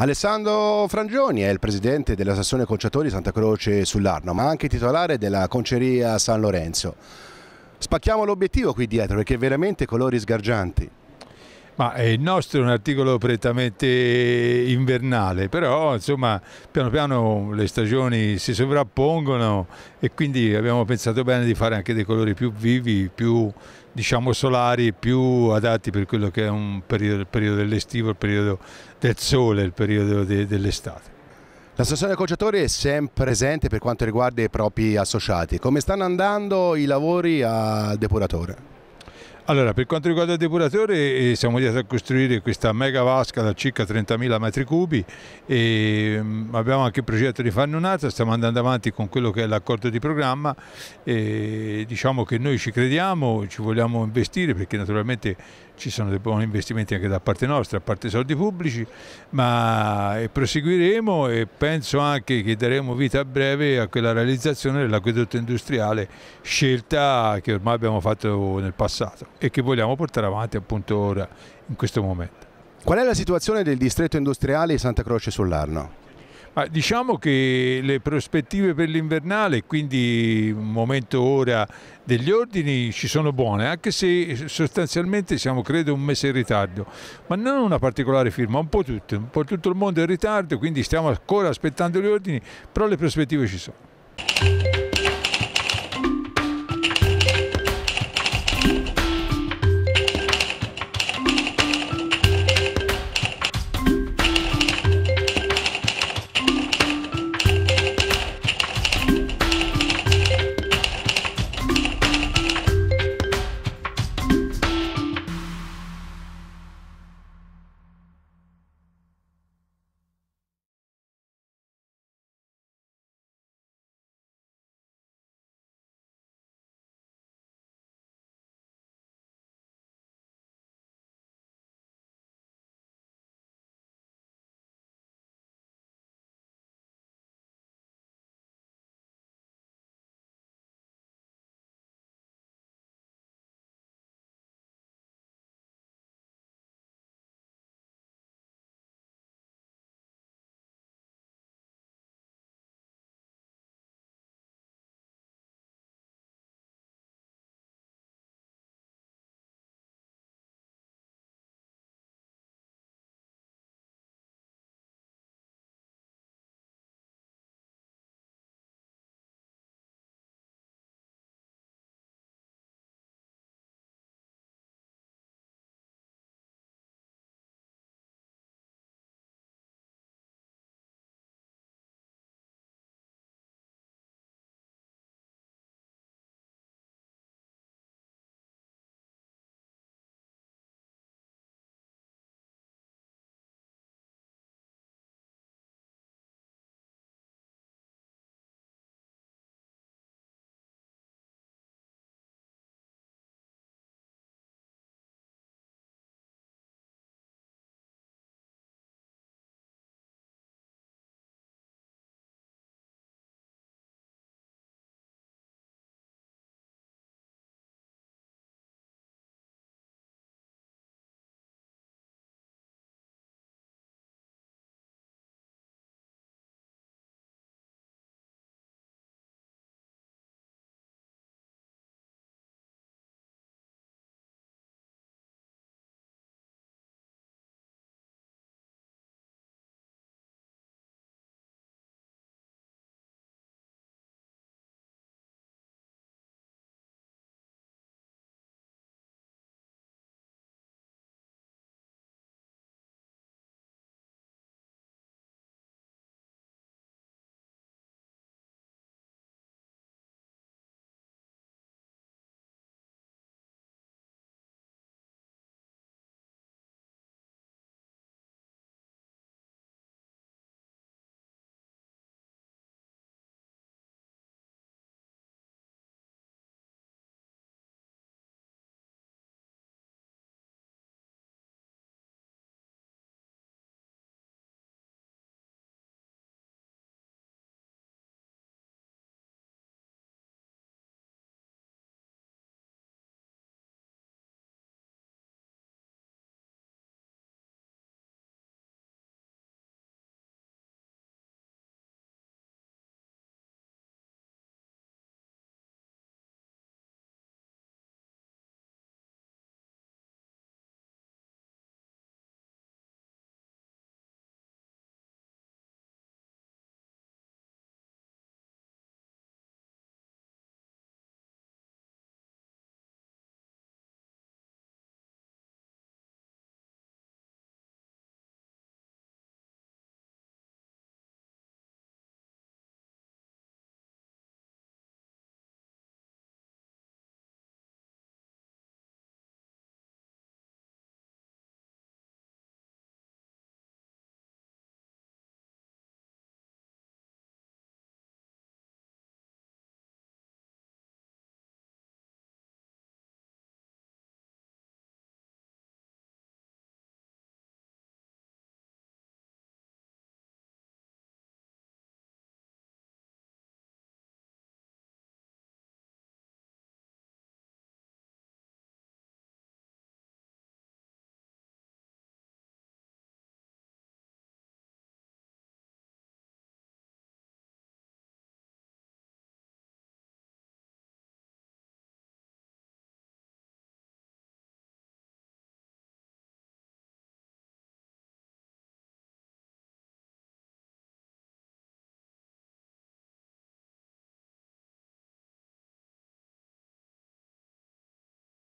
Alessandro Frangioni è il presidente della Sassone Conciatori Santa Croce sull'Arno, ma anche titolare della Conceria San Lorenzo. Spacchiamo l'obiettivo qui dietro perché veramente colori sgargianti. Ma eh, il nostro è un articolo prettamente invernale, però insomma piano piano le stagioni si sovrappongono e quindi abbiamo pensato bene di fare anche dei colori più vivi, più diciamo solari, più adatti per quello che è un periodo, il periodo dell'estivo, il periodo del sole, il periodo de, dell'estate. L'associazione Acconciatori è sempre presente per quanto riguarda i propri associati. Come stanno andando i lavori al depuratore? Allora, per quanto riguarda il depuratore, eh, siamo andati a costruire questa mega vasca da circa 30.000 metri cubi e mm, abbiamo anche il progetto di farne un'altra, stiamo andando avanti con quello che è l'accordo di programma e diciamo che noi ci crediamo, ci vogliamo investire perché naturalmente ci sono dei buoni investimenti anche da parte nostra, a parte soldi pubblici, ma eh, proseguiremo e penso anche che daremo vita a breve a quella realizzazione dell'acquedotto industriale scelta che ormai abbiamo fatto nel passato e che vogliamo portare avanti appunto ora, in questo momento. Qual è la situazione del distretto industriale di Santa Croce sull'Arno? Ma diciamo che le prospettive per l'invernale, quindi momento ora degli ordini, ci sono buone, anche se sostanzialmente siamo credo un mese in ritardo, ma non una particolare firma, un po' tutto, un po' tutto il mondo è in ritardo, quindi stiamo ancora aspettando gli ordini, però le prospettive ci sono.